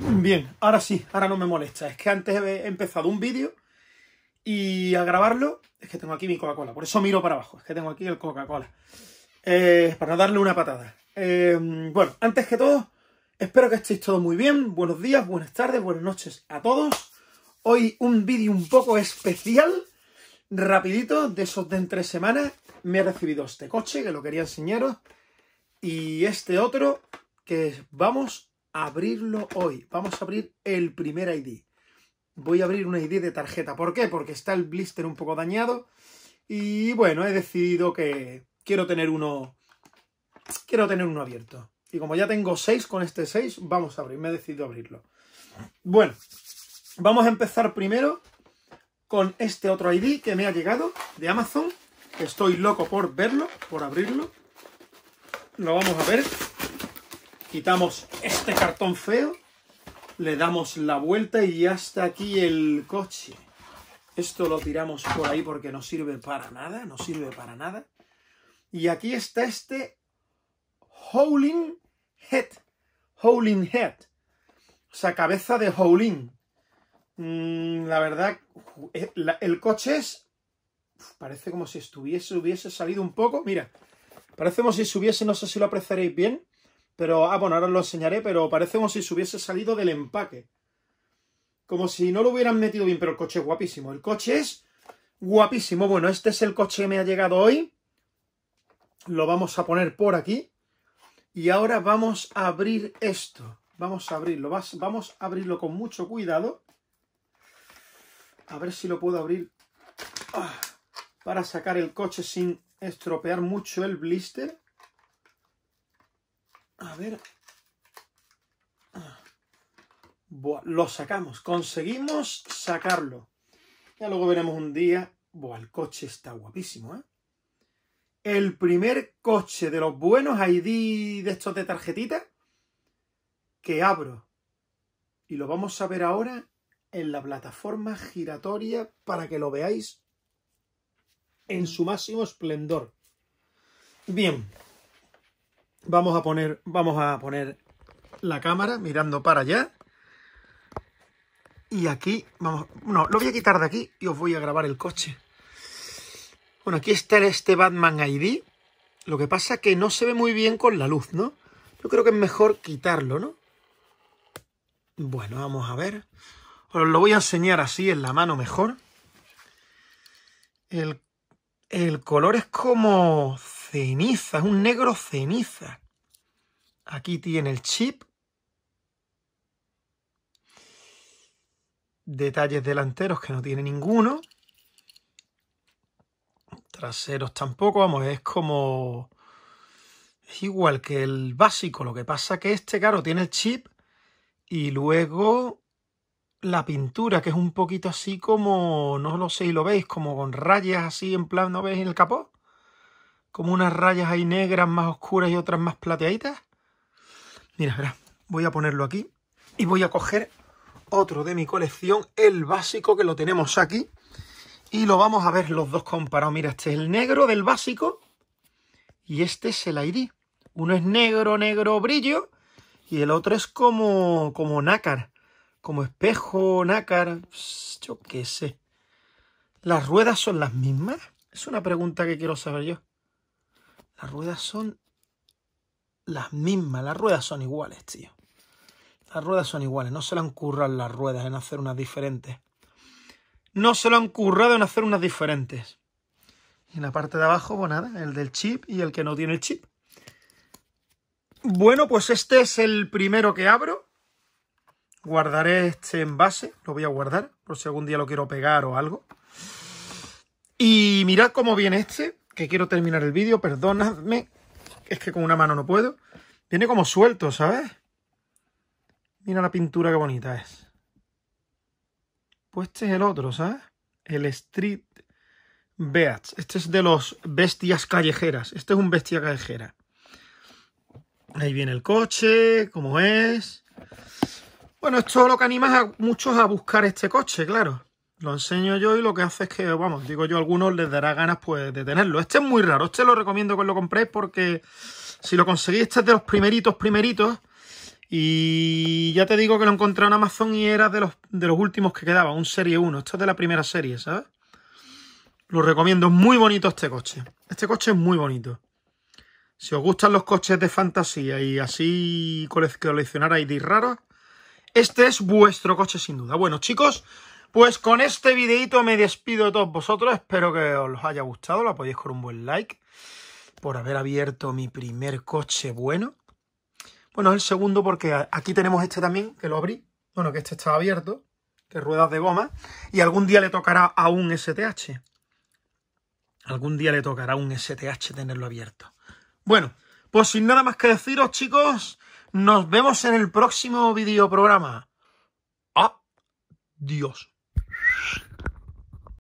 Bien, ahora sí, ahora no me molesta. Es que antes he empezado un vídeo y al grabarlo es que tengo aquí mi Coca-Cola. Por eso miro para abajo, es que tengo aquí el Coca-Cola. Eh, para darle una patada. Eh, bueno, antes que todo, espero que estéis todos muy bien. Buenos días, buenas tardes, buenas noches a todos. Hoy un vídeo un poco especial, rapidito, de esos de entre semanas. Me he recibido este coche, que lo quería enseñaros, y este otro, que vamos abrirlo hoy. Vamos a abrir el primer ID. Voy a abrir un ID de tarjeta. ¿Por qué? Porque está el blister un poco dañado. Y bueno, he decidido que quiero tener uno. Quiero tener uno abierto. Y como ya tengo 6 con este 6, vamos a abrir. Me he decidido abrirlo. Bueno, vamos a empezar primero con este otro ID que me ha llegado de Amazon. Estoy loco por verlo, por abrirlo. Lo vamos a ver quitamos este cartón feo, le damos la vuelta y ya está aquí el coche. Esto lo tiramos por ahí porque no sirve para nada, no sirve para nada. Y aquí está este Howling Head, Howling Head, o sea, cabeza de Howling. Mm, la verdad, eh, el coche es... Parece como si estuviese, hubiese salido un poco. Mira, parece como si subiese, no sé si lo apreciaréis bien pero, ah, bueno, ahora os lo enseñaré, pero parece como si se hubiese salido del empaque. Como si no lo hubieran metido bien, pero el coche es guapísimo. El coche es guapísimo. Bueno, este es el coche que me ha llegado hoy. Lo vamos a poner por aquí. Y ahora vamos a abrir esto. Vamos a abrirlo. Vamos a abrirlo con mucho cuidado. A ver si lo puedo abrir ah, para sacar el coche sin estropear mucho el blister ver. Ah. lo sacamos. Conseguimos sacarlo. Ya luego veremos un día. Buah, el coche está guapísimo, ¿eh? El primer coche de los buenos ID de estos de tarjetita que abro. Y lo vamos a ver ahora en la plataforma giratoria para que lo veáis en su máximo esplendor. Bien, Vamos a poner, vamos a poner la cámara mirando para allá. Y aquí, vamos, no, lo voy a quitar de aquí y os voy a grabar el coche. Bueno, aquí está este Batman ID. Lo que pasa que no se ve muy bien con la luz, ¿no? Yo creo que es mejor quitarlo, ¿no? Bueno, vamos a ver. Os lo voy a enseñar así en la mano mejor. El el color es como ceniza, es un negro ceniza. Aquí tiene el chip. Detalles delanteros que no tiene ninguno. Traseros tampoco, vamos, es como... Es igual que el básico, lo que pasa que este, caro tiene el chip y luego la pintura, que es un poquito así como, no lo sé si lo veis, como con rayas así en plan, ¿no veis en el capó? Como unas rayas ahí negras más oscuras y otras más plateaditas. Mira, verás, voy a ponerlo aquí y voy a coger otro de mi colección, el básico que lo tenemos aquí. Y lo vamos a ver los dos comparados. Mira, este es el negro del básico y este es el ID. Uno es negro, negro, brillo y el otro es como, como nácar como espejo, nácar, yo qué sé. ¿Las ruedas son las mismas? Es una pregunta que quiero saber yo. Las ruedas son las mismas, las ruedas son iguales, tío. Las ruedas son iguales, no se lo han currado las ruedas en hacer unas diferentes. No se lo han currado en hacer unas diferentes. Y en la parte de abajo, pues nada, el del chip y el que no tiene el chip. Bueno, pues este es el primero que abro. Guardaré este envase, lo voy a guardar por si algún día lo quiero pegar o algo. Y mirad cómo viene este, que quiero terminar el vídeo, perdonadme, es que con una mano no puedo. Viene como suelto, ¿sabes? Mira la pintura que bonita es. Pues este es el otro, ¿sabes? El Street Beats. Este es de los bestias callejeras. Este es un bestia callejera. Ahí viene el coche, como es. Bueno, esto es lo que anima a muchos a buscar este coche, claro. Lo enseño yo y lo que hace es que, vamos, digo yo, a algunos les dará ganas pues de tenerlo. Este es muy raro, este lo recomiendo que lo compréis porque si lo conseguís, este es de los primeritos, primeritos. Y ya te digo que lo encontré en Amazon y era de los, de los últimos que quedaba, un Serie 1. Esto es de la primera serie, ¿sabes? Lo recomiendo, es muy bonito este coche. Este coche es muy bonito. Si os gustan los coches de fantasía y así coleccionar ID raros, este es vuestro coche sin duda. Bueno, chicos, pues con este videito me despido de todos vosotros. Espero que os haya gustado. Lo podéis con un buen like por haber abierto mi primer coche bueno. Bueno, el segundo porque aquí tenemos este también, que lo abrí. Bueno, que este estaba abierto, que ruedas de goma. Y algún día le tocará a un STH. Algún día le tocará a un STH tenerlo abierto. Bueno, pues sin nada más que deciros, chicos, nos vemos en el próximo videoprograma. Ah, Dios!